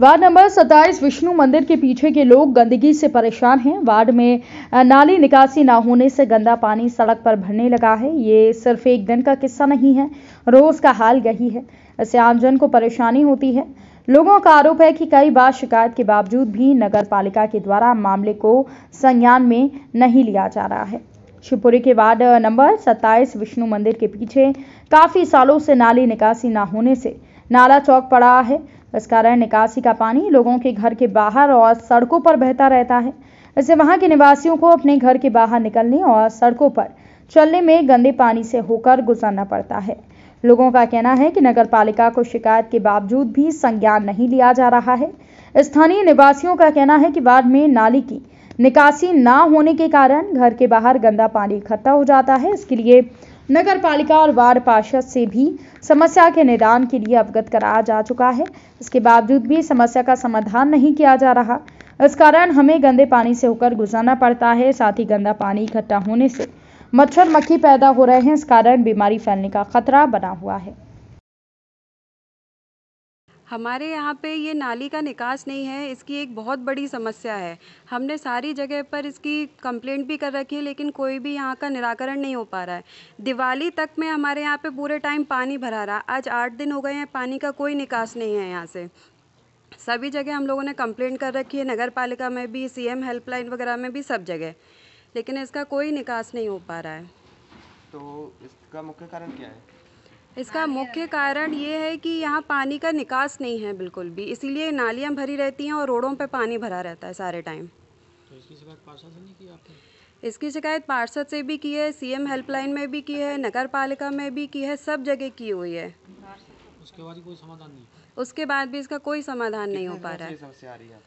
ward number 27 Vishnu मंदिर के पीछे के लोग गंदगी से परेशान हैं वार्ड में नाली निकासी ना होने से गंदा पानी सड़क पर भरने लगा है ये सिर्फ एक दिन का किस्सा नहीं है रोज का हाल यही है इससे आमजन को परेशानी होती है लोगों का आरोप है कि कई बार शिकायत के बावजूद भी नगर पालिका के द्वारा मामले को संज्ञान में नहीं लिया जा रहा है शिवपुरी के वार्ड नंबर 27 विष्णु मंदिर के पीछे काफी सालों से नाली निकासी ना होने से नाला चौक पड़ा है इस कारण निकासी का पानी लोगों के घर के बाहर और सड़कों पर बहता रहता है इससे वहां के निवासियों को अपने घर के बाहर निकलने और सड़कों पर चलने में गंदे पानी से होकर गुजरना पड़ता है लोगों का कहना है कि नगर पालिका को शिकायत के बावजूद भी संज्ञान नहीं लिया जा रहा है स्थानीय निवासियों का कहना है कि बाद में नाली की निकासी ना होने के कारण घर के बाहर गंदा पानी इकट्ठा हो जाता है इसके लिए नगर पालिका और वार्ड पार्षद से भी समस्या के निदान के लिए अवगत कराया जा चुका है इसके बावजूद भी समस्या का समाधान नहीं किया जा रहा इस कारण हमें गंदे पानी से होकर गुजरना पड़ता है साथ ही गंदा पानी इकट्ठा होने से मच्छर मक्खी पैदा हो रहे हैं इस कारण बीमारी फैलने का खतरा बना हुआ है हमारे यहाँ पे ये नाली का निकास नहीं है इसकी एक बहुत बड़ी समस्या है हमने सारी जगह पर इसकी कंप्लेंट भी कर रखी है लेकिन कोई भी यहाँ का निराकरण नहीं हो पा रहा है दिवाली तक में हमारे यहाँ पे पूरे टाइम पानी भरा रहा आज आठ दिन हो गए हैं पानी का कोई निकास नहीं है यहाँ से सभी जगह हम लोगों ने कंप्लेंट कर रखी है नगर पालिका में भी सी हेल्पलाइन वगैरह में भी सब जगह लेकिन इसका कोई निकास नहीं हो पा रहा है तो इसका मुख्य कारण क्या है इसका मुख्य कारण ये है कि यहाँ पानी का निकास नहीं है बिल्कुल भी इसीलिए नालियाँ भरी रहती हैं और रोडों पे पानी भरा रहता है सारे टाइम तो इसकी शिकायत पार्षद से नहीं की आपने इसकी शिकायत पार्षद से भी की है सीएम हेल्पलाइन में भी की है नगर पालिका में भी की है सब जगह की हुई है उसके बाद कोई समाधान नहीं उसके बाद भी इसका कोई समाधान नहीं हो पा रहा है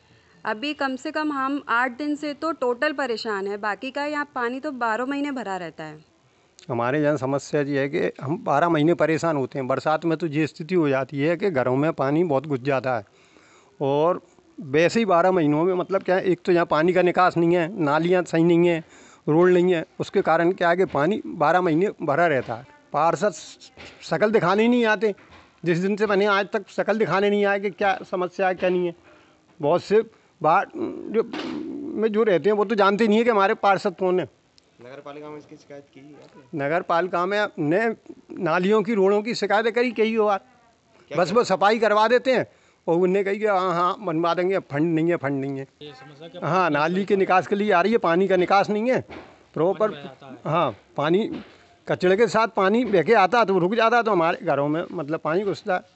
अभी कम से कम हम आठ दिन से तो टोटल परेशान है बाकी का यहाँ पानी तो बारह महीने भरा रहता है हमारे यहाँ समस्या ये है कि हम बारह महीने परेशान होते हैं बरसात में तो ये स्थिति हो जाती है कि घरों में पानी बहुत घुस जाता है और वैसे ही बारह महीनों में मतलब क्या है एक तो यहाँ पानी का निकास नहीं है नालियाँ सही नहीं हैं रोड नहीं है उसके कारण क्या है कि पानी बारह महीने भरा रहता है पार्षद शकल दिखाने नहीं आते जिस दिन से मैंने आज तक शकल दिखाने नहीं आए कि क्या समस्या है क्या नहीं है बहुत से बाहर जो में जो रहते हैं वो तो जानते नहीं है कि हमारे पार्षद कौन है नगर पालिका में इसकी शिकायत की नगर पालिका में ने नालियों की रोड़ों की शिकायतें करी कई बार बस वो सफाई करवा देते हैं और उनने कही कि हाँ हाँ बनवा देंगे फंड नहीं है फंड नहीं है हाँ नाली के निकास के लिए आ रही है पानी का निकास नहीं है प्रॉपर हाँ पानी कचड़े के साथ पानी बह के आता तो रुक जाता तो हमारे घरों में मतलब पानी घुसता है